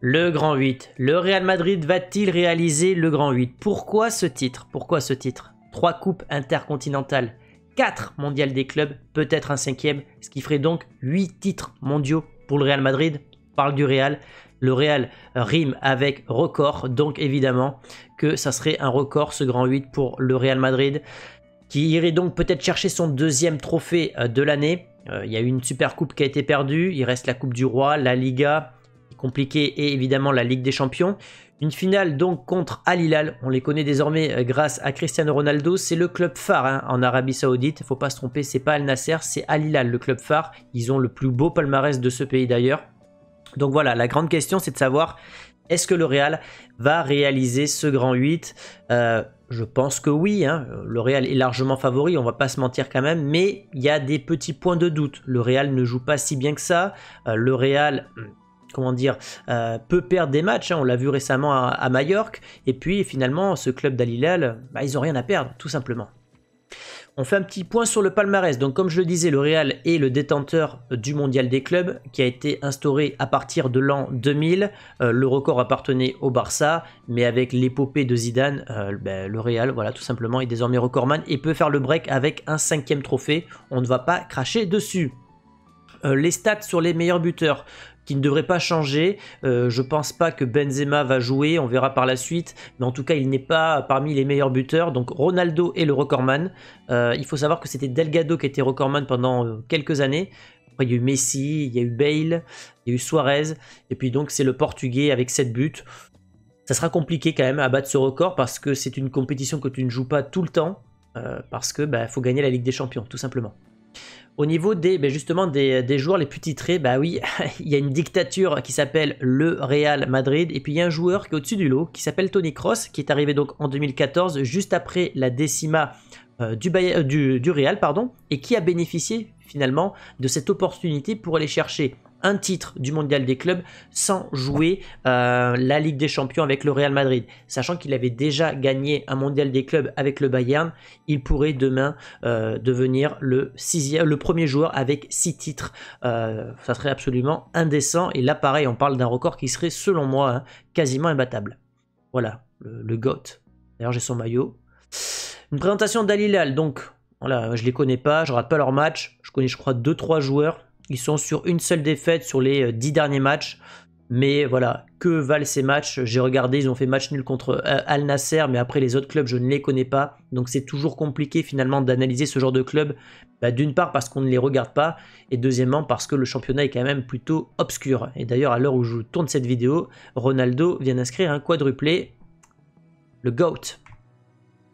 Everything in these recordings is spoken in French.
Le Grand 8. Le Real Madrid va-t-il réaliser le Grand 8 Pourquoi ce titre Pourquoi ce titre Trois coupes intercontinentales, quatre mondiales des clubs, peut-être un cinquième, ce qui ferait donc huit titres mondiaux pour le Real Madrid. On parle du Real. Le Real rime avec record, donc évidemment que ça serait un record ce Grand 8 pour le Real Madrid, qui irait donc peut-être chercher son deuxième trophée euh, de l'année. Euh, il y a eu une super coupe qui a été perdue, il reste la Coupe du Roi, la Liga, compliqué et évidemment la Ligue des Champions. Une finale donc contre Al Hilal, on les connaît désormais euh, grâce à Cristiano Ronaldo, c'est le club phare hein, en Arabie Saoudite, faut pas se tromper, c'est pas Al Nasser, c'est Al Hilal le club phare, ils ont le plus beau palmarès de ce pays d'ailleurs. Donc voilà, la grande question c'est de savoir est-ce que le Real va réaliser ce grand 8 euh, Je pense que oui. Hein. Le Real est largement favori, on va pas se mentir quand même, mais il y a des petits points de doute. Le Real ne joue pas si bien que ça. Euh, le Real hmm, comment dire, euh, peut perdre des matchs. Hein. on l'a vu récemment à, à, Majorque. Et puis finalement, ce club d'Alilal, bah, ils n'ont rien à perdre, tout simplement. On fait un petit point sur le palmarès. Donc comme je le disais, le Real est le détenteur du Mondial des clubs qui a été instauré à partir de l'an 2000. Euh, le record appartenait au Barça, mais avec l'épopée de Zidane, euh, bah, le Real, voilà, tout simplement, est désormais recordman et peut faire le break avec un cinquième trophée. On ne va pas cracher dessus. les stats sur les meilleurs buteurs qui ne devrait pas changer. Euh, je pense pas que Benzema va jouer, on verra par la suite, mais en tout cas il n'est pas parmi les meilleurs buteurs. Donc Ronaldo est le recordman. Euh, il faut savoir que c'était Delgado qui était recordman pendant euh, quelques années. Après il y a eu Messi, il y a eu Bale, il y a eu Suarez, et puis donc c'est le Portugais avec 7 buts. Ça sera compliqué quand même à battre ce record parce que c'est une compétition que tu ne joues pas tout le temps, parce que bah, faut gagner la Ligue des Champions, tout simplement. Au niveau des, ben, justement des, joueurs les plus titrés, bah oui, il y a une dictature qui s'appelle le Real Madrid, et puis il y a un joueur qui est au-dessus du lot, qui s'appelle Tony Cross, qui est arrivé donc en 2014, juste après la décima euh, euh, du, du, Real, pardon, et qui a bénéficié finalement de cette opportunité pour aller chercher un titre du mondial des clubs sans jouer euh, la Ligue des Champions avec le Real Madrid. Sachant qu'il avait déjà gagné un mondial des clubs avec le Bayern, il pourrait demain euh, devenir le, sixième, le premier joueur avec six titres. Euh, ça serait absolument indécent. Et là, pareil, on parle d'un record qui serait, selon moi, hein, quasiment imbattable. Voilà, le, le GOAT. D'ailleurs, j'ai son maillot. Une présentation d'Alilal, donc. Voilà, je les connais pas, je rate pas leur match. Je connais, je crois, 2-3 joueurs ils sont sur une seule défaite sur les euh, dix derniers matchs. Mais voilà, que valent ces matchs J'ai regardé, ils ont fait match nul contre euh, Al Nasser, mais après les autres clubs, je ne les connais pas. Donc c'est toujours compliqué finalement d'analyser ce genre de club. Bah, d'une part parce qu'on ne les regarde pas, et deuxièmement parce que le championnat est quand même plutôt obscur. Et d'ailleurs, à l'heure où je tourne cette vidéo, Ronaldo vient d'inscrire un quadruplé, le GOAT.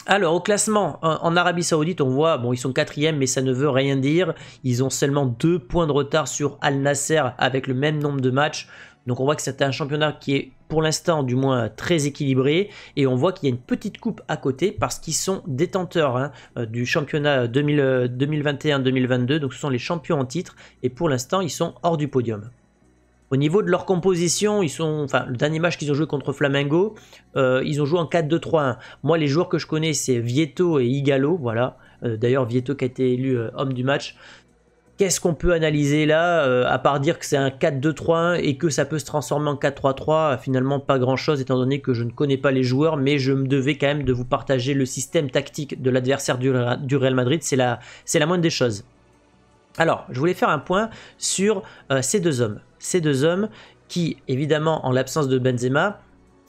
Alors, au classement, en Arabie Saoudite, on voit, bon, ils sont quatrième, mais ça ne veut rien dire. Ils ont seulement deux points de retard sur Al Nasser avec le même nombre de matchs. Donc, on voit que c'est un championnat qui est pour l'instant du moins très équilibré et on voit qu'il y a une petite coupe à côté parce qu'ils sont détenteurs hein, euh, du championnat 2021-2022 euh, donc ce sont les champions en titre et pour l'instant ils sont hors du podium. Au niveau de leur composition, ils sont, enfin, le dernier match qu'ils ont joué contre Flamengo, euh, ils ont joué en 4-2-3-1. Moi, les joueurs que je connais, c'est Vieto et Igalo, voilà. Euh, d'ailleurs, Vieto qui a été élu euh, homme du match. Qu'est-ce qu'on peut analyser là, à part dire que c'est un 4-2-3-1 et que ça peut se transformer en 4-3-3 Finalement, pas grand-chose, étant donné que je ne connais pas les joueurs, mais je me devais quand même de vous partager le système tactique de l'adversaire du, Real Madrid. C'est la, la moindre des choses. Alors, je voulais faire un point sur ces deux hommes ces deux hommes qui, évidemment, en l'absence de Benzema,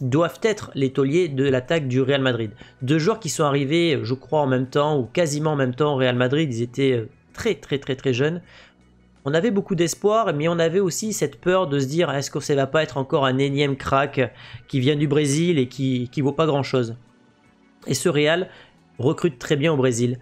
doivent être les tauliers de l'attaque du Real Madrid. Deux joueurs qui sont arrivés, euh, je crois, en même temps ou quasiment en même temps au Real Madrid, ils étaient euh, très très très très jeunes. On avait beaucoup d'espoir, mais on avait aussi cette peur de se dire est-ce que ça va pas être encore un énième crack euh, qui vient du Brésil et qui, ne vaut pas grand chose Et ce Real recrute très bien au Brésil.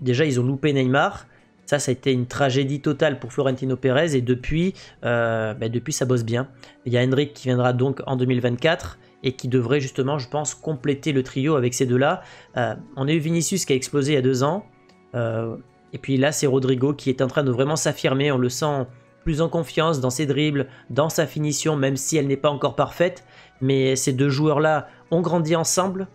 déjà, ils ont loupé Neymar, ça, ça a été une tragédie totale pour Florentino Pérez et depuis, euh, ben, depuis ça bosse bien. Il y a Henrik qui viendra donc en 2024 et qui devrait justement, je pense, compléter le trio avec ces deux-là. Euh, on a eu Vinicius qui a explosé il y a deux ans. Euh, et puis là, c'est Rodrigo qui est en train de vraiment s'affirmer. On le sent plus en confiance dans ses dribbles, dans sa finition, même si elle n'est pas encore parfaite. Mais ces deux joueurs-là ont grandi ensemble.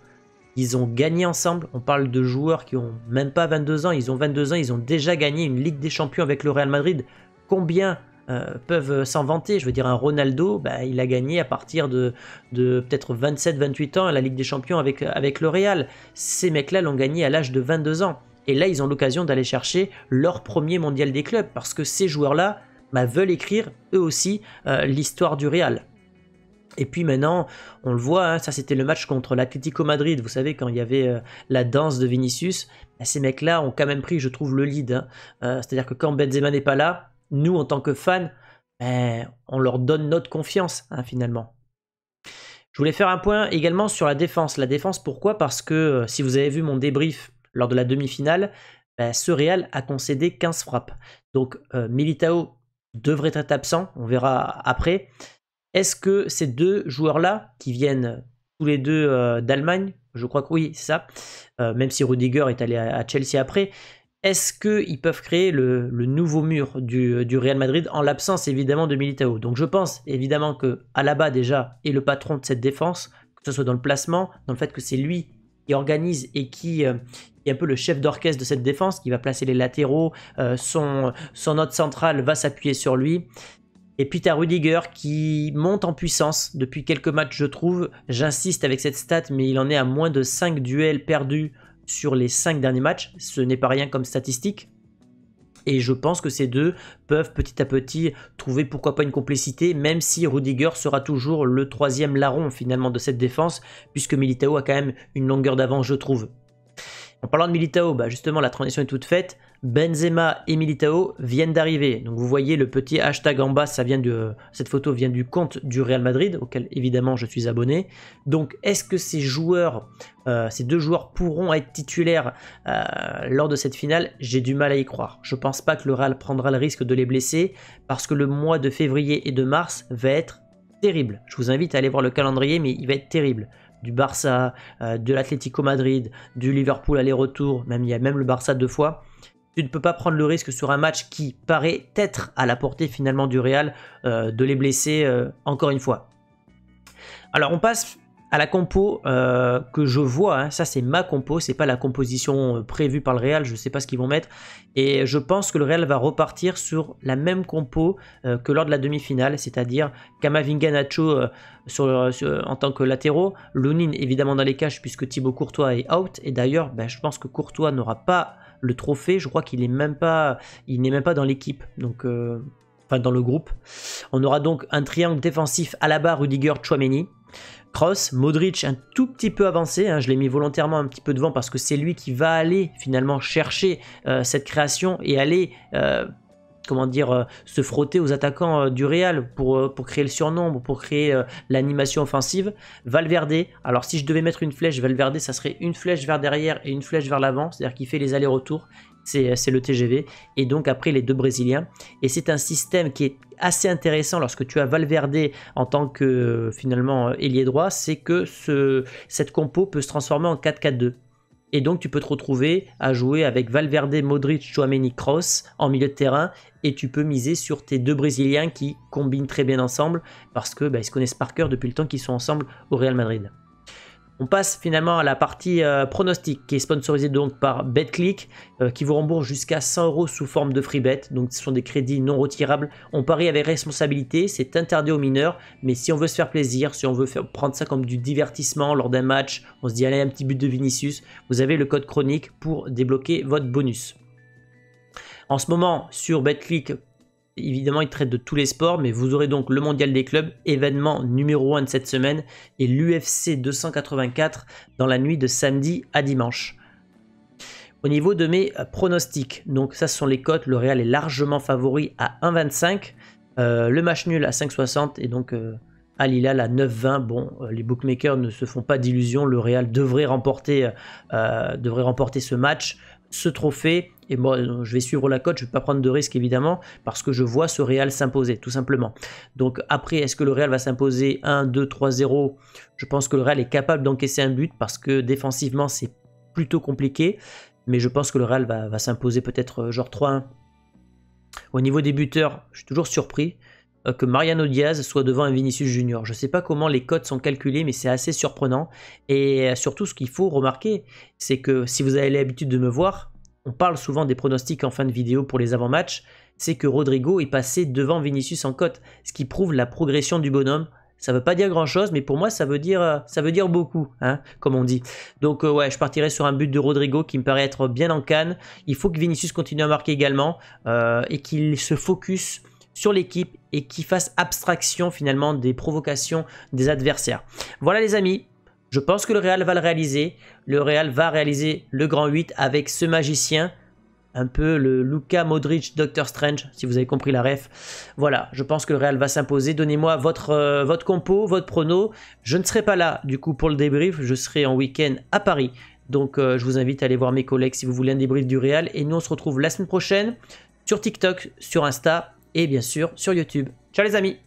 Ils ont gagné ensemble. On parle de joueurs qui ont même pas 22 ans. Ils ont 22 ans. Ils ont déjà gagné une Ligue des Champions avec le Real Madrid. Combien euh, peuvent s'en vanter. Je veux dire, un Ronaldo, bah, il a gagné à partir de, peut-être 27-28 ans la Ligue des Champions avec, le Real. Ces mecs-là l'ont gagné à l'âge de 22 ans. Et là, ils ont l'occasion d'aller chercher leur premier mondial des clubs parce que ces joueurs-là bah, veulent écrire eux aussi euh, l'histoire du Real. Et puis maintenant, on le voit, hein, ça c'était le match contre l'Atlético Madrid, vous savez, quand il y avait euh, la danse de Vinicius, bah, ces mecs-là ont quand même pris, je trouve, le lead. Hein. Euh, c'est-à-dire que quand Benzema n'est pas là, nous, en tant que fans, ben, on leur donne notre confiance, hein, finalement. Je voulais faire un point également sur la défense. La défense, pourquoi Parce que, euh, si vous avez vu mon débrief lors de la demi-finale, ben, ce Real a concédé 15 frappes. Donc Militao devrait être absent, on verra après. Est-ce que ces deux joueurs-là, qui viennent tous les deux euh, d'Allemagne, je crois que oui, c'est ça, euh, même si Rudiger est allé à, Chelsea après, est-ce qu'ils peuvent créer le, nouveau mur euh, du, Real Madrid en l'absence évidemment de Militao Donc je pense évidemment que Alaba déjà est le patron de cette défense, que ce soit dans le placement, dans le fait que c'est lui qui organise et qui, est un peu le chef d'orchestre de cette défense, qui va placer les latéraux, son, son hôte central va s'appuyer sur lui. Et puis tu as Rudiger qui monte en puissance depuis quelques matchs, je trouve. J'insiste avec cette stat, mais il en est à moins de 5 duels perdus sur les 5 derniers matchs. Ce n'est pas rien comme statistique. Et je pense que ces deux peuvent petit à petit trouver pourquoi pas une complicité, même si Rudiger sera toujours le troisième larron finalement de cette défense, puisque Militao a quand même une longueur d'avance, je trouve. En parlant de Militao, bah justement la transition est toute faite. Benzema et Militao viennent d'arriver. Donc vous voyez le petit hashtag en bas, ça vient de, cette photo vient du compte du Real Madrid, auquel évidemment je suis abonné. Donc est-ce que ces joueurs, euh, ces deux joueurs pourront être titulaires euh, lors de cette finale J'ai du mal à y croire. Je pense pas que le Real prendra le risque de les blesser, parce que le mois de février et de mars va être terrible. Je vous invite à aller voir le calendrier, mais il va être terrible du Barça, euh, de l'Atlético Madrid, du Liverpool aller-retour, même il y a même le Barça deux fois tu ne peux pas prendre le risque sur un match qui paraît être à la portée finalement du Real euh, de les blesser euh, encore une fois. Alors on passe à la compo euh, que je vois, hein. ça c'est ma compo, c'est pas la composition prévue par le Real, je sais pas ce qu'ils vont mettre, et je pense que le Real va repartir sur la même compo que lors de la demi-finale, c'est-à-dire Kamavinga Nacho en tant que latéraux, Lounine évidemment dans les caches puisque Thibaut Courtois est out, et d'ailleurs ben, je pense que Courtois n'aura pas le trophée, je crois qu'il n'est même pas, il n'est même pas dans l'équipe. Donc, euh, enfin dans le groupe. On aura donc un triangle défensif à la barre Rudiger, Chouameni. Cross, Modric un tout petit peu avancé, hein, je l'ai mis volontairement un petit peu devant parce que c'est lui qui va aller finalement chercher euh, cette création et aller euh, comment dire, euh, se frotter aux attaquants euh, du Real euh, pour, créer le surnombre, pour créer l'animation offensive. Valverde, alors si je devais mettre une flèche, Valverde, ça serait une flèche vers derrière et une flèche vers l'avant, c'est-à-dire qu'il fait les allers-retours c'est le TGV, et donc après les deux Brésiliens. Et c'est un système qui est assez intéressant lorsque tu as Valverde en tant que finalement ailier droit, c'est que ce, cette compo peut se transformer en 4-4-2. Et donc tu peux te retrouver à jouer avec Valverde, Modric, Chouameni, Cross en milieu de terrain et tu peux miser sur tes deux Brésiliens qui combinent très bien ensemble parce que bah, se connaissent par cœur depuis le temps qu'ils sont ensemble au Real Madrid. On passe finalement à la partie pronostique euh, pronostic qui est sponsorisée donc par BetClick euh, qui vous rembourse jusqu'à 100 euros sous forme de free bet. Donc ce sont des crédits non retirables. On parie avec responsabilité, c'est interdit aux mineurs. Mais si on veut se faire plaisir, si on veut prendre ça comme du divertissement lors d'un match, on se dit allez un petit but de Vinicius, vous avez le code chronique pour débloquer votre bonus. En ce moment, sur BetClick, Évidemment, il traite de tous les sports, mais vous aurez donc le Mondial des clubs, événement numéro 1 de cette semaine, et l'UFC 284 dans la nuit de samedi à dimanche. Au niveau de mes euh, pronostics, donc ça sont les cotes, le Real est largement favori à 1,25, euh, le match nul à 5,60 et donc euh, à à 9,20. Bon, les bookmakers ne se font pas d'illusions, le Real devrait devrait remporter ce match ce trophée. Et moi, euh, je vais suivre la cote, je ne vais pas prendre de risque évidemment, parce que je vois ce Real s'imposer, tout simplement. Donc après, est-ce que le Real va s'imposer 1, 2, 3, 0 Je pense que le Real est capable d'encaisser un but, parce que défensivement, c'est plutôt compliqué. Mais je pense que le Real va, va s'imposer peut-être euh, genre 3-1. Au niveau des buteurs, je suis toujours surpris. Euh, que Mariano Diaz soit devant un Vinicius Junior. Je ne sais pas comment les cotes sont calculées, mais c'est assez surprenant. Et euh, surtout, ce qu'il faut remarquer, c'est que si vous avez l'habitude de me voir, on parle souvent des pronostics en fin de vidéo pour les avant-matchs, c'est que Rodrigo est passé devant Vinicius en cote, ce qui prouve la progression du bonhomme. Ça ne veut pas dire grand chose, mais pour moi, ça veut dire, euh, ça veut dire beaucoup, hein, comme on dit. Donc, ouais, je partirai sur un but de Rodrigo qui me paraît être bien en canne. Il faut que Vinicius continue à marquer également et qu'il se focus sur l'équipe et qui fasse abstraction finalement des provocations des adversaires. Voilà les amis, je pense que le Real va le réaliser. Le Real va réaliser le grand 8 avec ce magicien, un peu le Luca Modric Doctor Strange, si vous avez compris la ref. Voilà, je pense que le Real va s'imposer. Donnez-moi votre, euh, votre compo, votre prono. Je ne serai pas là du coup pour le débrief, je serai en week-end à Paris. Donc euh, je vous invite à aller voir mes collègues si vous voulez un débrief du Real. Et nous on se retrouve la semaine prochaine sur TikTok, sur Insta et bien sûr sur YouTube. Ciao les amis